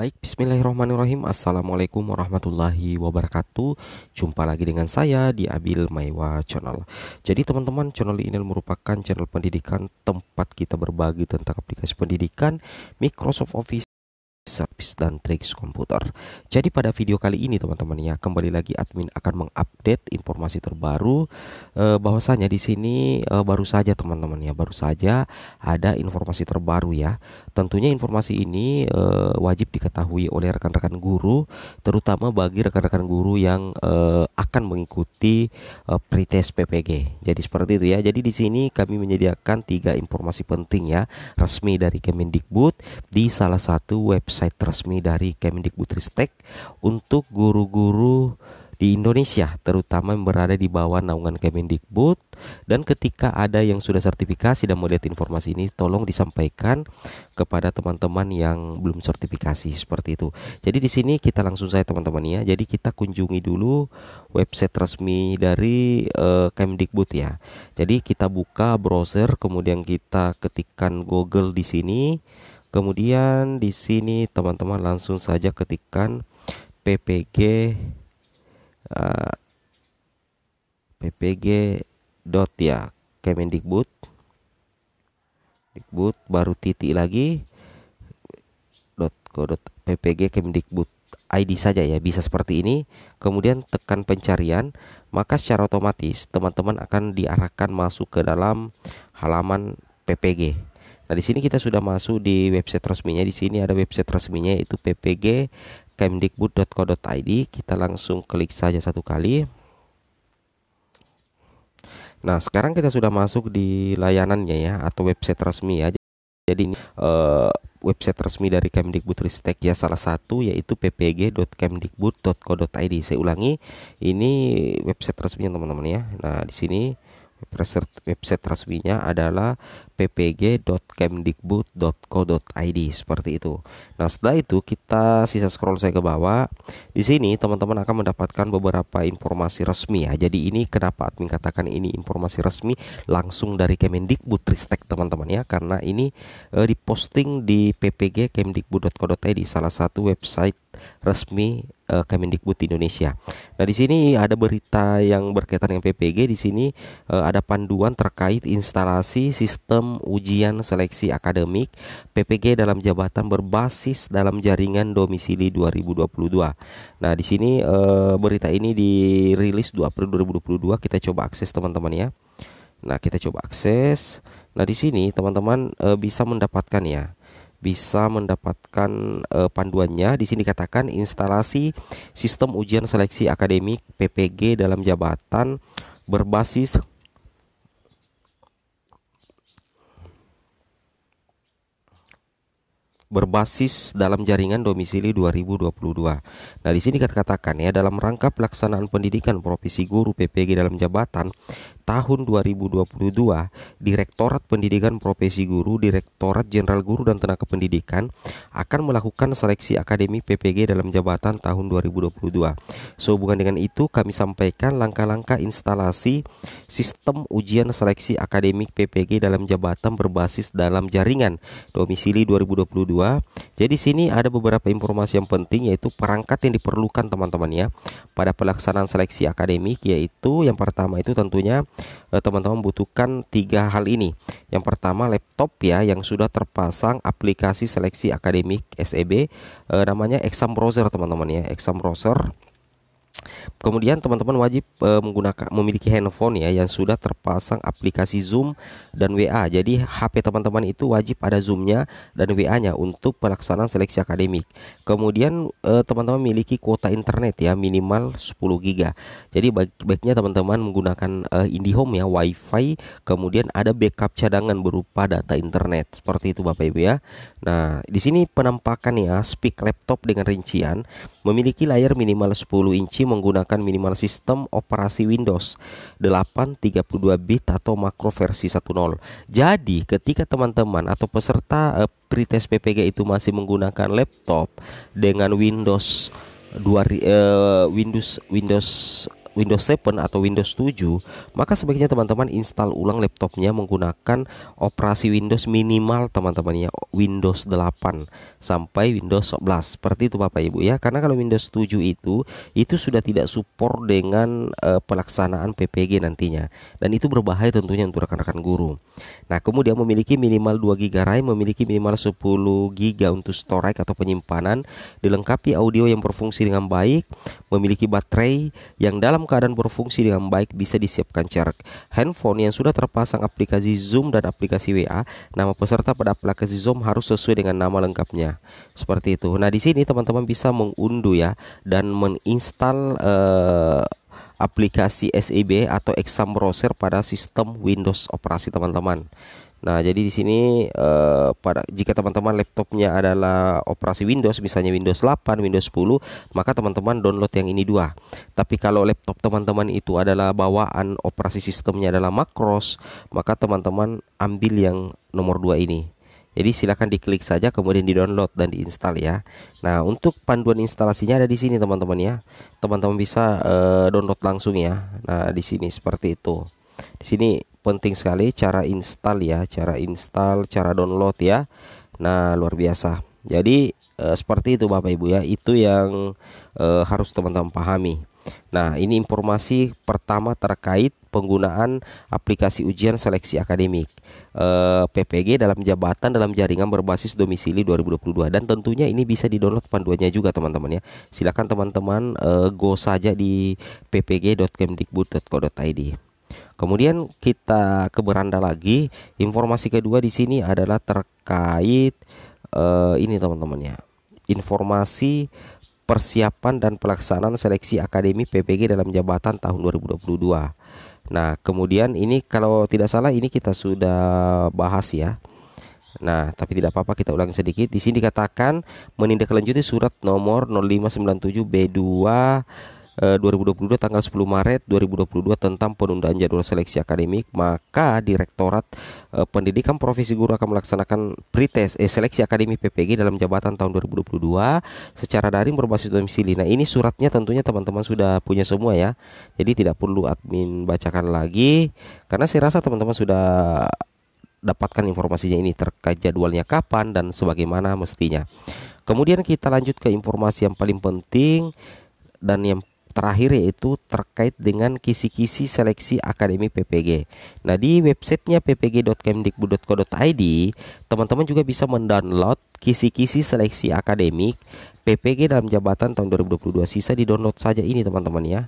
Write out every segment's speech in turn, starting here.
Baik, bismillahirrahmanirrahim. Assalamualaikum warahmatullahi wabarakatuh. Jumpa lagi dengan saya di Abil Maiwa Channel. Jadi teman-teman, channel ini merupakan channel pendidikan tempat kita berbagi tentang aplikasi pendidikan Microsoft Office service dan tricks komputer. Jadi pada video kali ini teman-teman ya kembali lagi admin akan mengupdate informasi terbaru e, bahwasanya di sini e, baru saja teman-teman ya baru saja ada informasi terbaru ya. Tentunya informasi ini e, wajib diketahui oleh rekan-rekan guru terutama bagi rekan-rekan guru yang e, akan mengikuti e, pretest PPG. Jadi seperti itu ya. Jadi di sini kami menyediakan tiga informasi penting ya resmi dari Kemendikbud di salah satu website website resmi dari Kemendikbudristek untuk guru-guru di Indonesia, terutama yang berada di bawah naungan Kemendikbud. Dan ketika ada yang sudah sertifikasi dan melihat informasi ini, tolong disampaikan kepada teman-teman yang belum sertifikasi seperti itu. Jadi di sini kita langsung saya teman-teman ya. Jadi kita kunjungi dulu website resmi dari uh, Kemendikbud ya. Jadi kita buka browser, kemudian kita ketikkan Google di sini Kemudian di sini teman-teman langsung saja ketikkan ppg uh, eh, ppg dot ya Kemendikbud Dikbud baru titik lagi dot go dot ppg Kemendikbud ID saja ya bisa seperti ini kemudian tekan pencarian maka secara otomatis teman-teman akan diarahkan masuk ke dalam halaman PPG Nah, di sini kita sudah masuk di website resminya. Di sini ada website resminya yaitu ppg kemdikbud.co.id. Kita langsung klik saja satu kali. Nah, sekarang kita sudah masuk di layanannya ya atau website resmi ya. Jadi ini uh, website resmi dari Kemdikbudristek ya salah satu yaitu ppg.kemdikbud.co.id. Saya ulangi, ini website resminya teman-teman ya. Nah, di sini website resminya adalah ppg.kemdikbud.co.id seperti itu. Nah, setelah itu kita sisa scroll saya ke bawah. Di sini teman-teman akan mendapatkan beberapa informasi resmi ya. Jadi ini kenapa admin katakan ini informasi resmi langsung dari Kemendikbudristek teman-teman ya karena ini eh, diposting di ppg.kemdikbud.co.id salah satu website resmi uh, Kemendikbud Indonesia. Nah, di sini ada berita yang berkaitan dengan PPG. Di sini uh, ada panduan terkait instalasi sistem ujian seleksi akademik PPG dalam jabatan berbasis dalam jaringan domisili 2022. Nah, di sini uh, berita ini dirilis 2 April 2022. Kita coba akses teman-teman ya. Nah, kita coba akses. Nah, di sini teman-teman e, bisa mendapatkan ya bisa mendapatkan uh, panduannya. Di sini dikatakan instalasi sistem ujian seleksi akademik PPG dalam jabatan berbasis berbasis dalam jaringan domisili 2022. Nah, di sini dikatakan ya dalam rangka pelaksanaan pendidikan profesi guru PPG dalam jabatan tahun 2022, Direktorat Pendidikan Profesi Guru, Direktorat Jenderal Guru dan Tenaga Pendidikan akan melakukan seleksi akademi PPG dalam jabatan tahun 2022. Sehubungan dengan itu, kami sampaikan langkah-langkah instalasi sistem ujian seleksi akademik PPG dalam jabatan berbasis dalam jaringan domisili 2022. Jadi sini ada beberapa informasi yang penting yaitu perangkat yang diperlukan teman-teman ya pada pelaksanaan seleksi akademik yaitu yang pertama itu tentunya Eh, teman-teman butuhkan tiga hal ini. Yang pertama laptop ya yang sudah terpasang aplikasi seleksi akademik SEB eh, namanya Exam Browser teman-teman ya, Exam Browser Kemudian teman-teman wajib uh, menggunakan memiliki handphone ya yang sudah terpasang aplikasi Zoom dan WA. Jadi HP teman-teman itu wajib ada Zoom-nya dan WA-nya untuk pelaksanaan seleksi akademik. Kemudian eh, teman-teman memiliki kuota internet ya minimal 10 GB. Jadi baiknya teman-teman menggunakan uh, IndiHome ya WiFi, kemudian ada backup cadangan berupa data internet. Seperti itu Bapak Ibu ya. Nah, di sini penampakan ya speak laptop dengan rincian Memiliki layar minimal 10 inci menggunakan minimal sistem operasi Windows 8 32 bit atau makro versi 10. Jadi, ketika teman-teman atau peserta eh, pretest PPG itu masih menggunakan laptop dengan Windows 2 eh, Windows Windows Windows 7 atau Windows 7, maka sebaiknya teman-teman install ulang laptopnya menggunakan operasi Windows minimal teman-teman ya, Windows 8 sampai Windows 11. Seperti itu Bapak Ibu ya, karena kalau Windows 7 itu itu sudah tidak support dengan uh, pelaksanaan PPG nantinya. Dan itu berbahaya tentunya untuk rekan-rekan guru. Nah, kemudian memiliki minimal 2 GB RAM, memiliki minimal 10 GB untuk storage atau penyimpanan, dilengkapi audio yang berfungsi dengan baik, memiliki baterai yang dalam keadaan berfungsi dengan baik bisa disiapkan jarak. Handphone yang sudah terpasang aplikasi Zoom dan aplikasi WA, nama peserta pada aplikasi Zoom harus sesuai dengan nama lengkapnya. Seperti itu. Nah, di sini teman-teman bisa mengunduh ya dan menginstal uh, aplikasi SEB atau Exam Browser pada sistem Windows operasi teman-teman. Nah, jadi di sini eh, pada jika teman-teman laptopnya adalah operasi Windows, misalnya Windows 8, Windows 10, maka teman-teman download yang ini dua. Tapi kalau laptop teman-teman itu adalah bawaan operasi sistemnya adalah Macros maka teman-teman ambil yang nomor dua ini. Jadi silahkan diklik saja kemudian di-download dan diinstal ya. Nah, untuk panduan instalasinya ada di sini teman-teman ya. Teman-teman bisa eh, download langsung ya. Nah, di sini seperti itu. Di sini penting sekali cara install ya cara install cara download ya nah luar biasa jadi e, seperti itu Bapak Ibu ya itu yang e, harus teman-teman pahami Nah, ini informasi pertama terkait penggunaan aplikasi ujian seleksi akademik e, eh, PPG dalam jabatan dalam jaringan berbasis domisili 2022 dan tentunya ini bisa didownload panduannya juga teman-teman ya. Silakan teman-teman e, go saja di ppg.kemdikbud.co.id. Kemudian kita ke beranda lagi. Informasi kedua di sini adalah terkait uh, ini teman-teman ya. Informasi persiapan dan pelaksanaan seleksi akademi PPG dalam jabatan tahun 2022. Nah, kemudian ini kalau tidak salah ini kita sudah bahas ya. Nah, tapi tidak apa-apa kita ulangi sedikit. Di sini dikatakan menindaklanjuti surat nomor 0597B2 2022 eh, tanggal 10 Maret 2022 tentang penundaan jadwal seleksi akademik, maka Direktorat eh, Pendidikan Profesi Guru akan melaksanakan pretest eh, seleksi akademik PPG dalam jabatan tahun 2022 secara daring berbasis domisili. Nah, ini suratnya tentunya teman-teman sudah punya semua ya. Jadi tidak perlu admin bacakan lagi karena saya rasa teman-teman sudah dapatkan informasinya ini terkait jadwalnya kapan dan sebagaimana mestinya. Kemudian kita lanjut ke informasi yang paling penting dan yang terakhir yaitu terkait dengan kisi-kisi seleksi akademi PPG. Nah di websitenya ppg.kemdikbud.co.id teman-teman juga bisa mendownload kisi-kisi seleksi akademik PPG dalam jabatan tahun 2022 sisa di download saja ini teman-teman ya.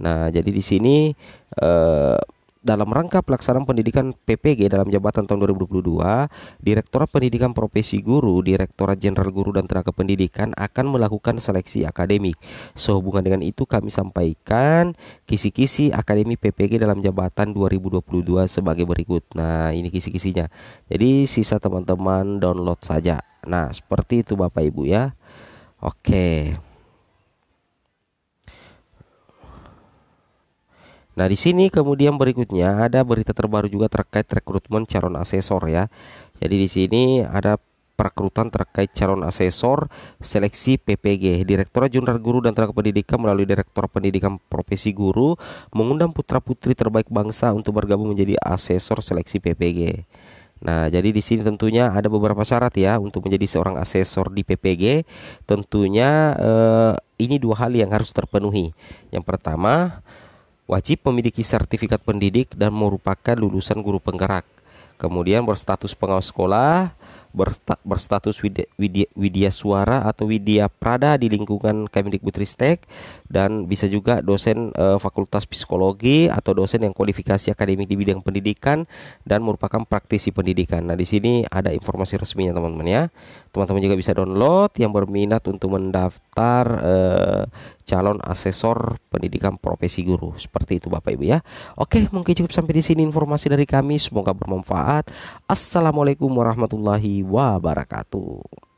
Nah jadi di sini eh, dalam rangka pelaksanaan pendidikan PPG dalam jabatan tahun 2022, Direktorat Pendidikan Profesi Guru, Direktorat Jenderal Guru dan Tenaga Pendidikan akan melakukan seleksi akademik. Sehubungan dengan itu kami sampaikan kisi-kisi akademi PPG dalam jabatan 2022 sebagai berikut. Nah, ini kisi-kisinya. Jadi sisa teman-teman download saja. Nah, seperti itu Bapak Ibu ya. Oke. Okay. Nah, di sini kemudian berikutnya ada berita terbaru juga terkait rekrutmen calon asesor ya. Jadi di sini ada perekrutan terkait calon asesor seleksi PPG. Direktorat Jenderal Guru dan Tenaga Pendidikan melalui Direktur Pendidikan Profesi Guru mengundang putra-putri terbaik bangsa untuk bergabung menjadi asesor seleksi PPG. Nah, jadi di sini tentunya ada beberapa syarat ya untuk menjadi seorang asesor di PPG. Tentunya eh, ini dua hal yang harus terpenuhi. Yang pertama, wajib memiliki sertifikat pendidik dan merupakan lulusan guru penggerak. Kemudian berstatus pengawas sekolah, berstatus widya, widya, widya suara atau widya prada di lingkungan Kemendikbudristek dan bisa juga dosen e, fakultas psikologi atau dosen yang kualifikasi akademik di bidang pendidikan dan merupakan praktisi pendidikan. Nah, di sini ada informasi resminya teman-teman ya teman-teman juga bisa download yang berminat untuk mendaftar eh, calon asesor pendidikan profesi guru seperti itu Bapak Ibu ya Oke mungkin cukup sampai di sini informasi dari kami semoga bermanfaat Assalamualaikum warahmatullahi wabarakatuh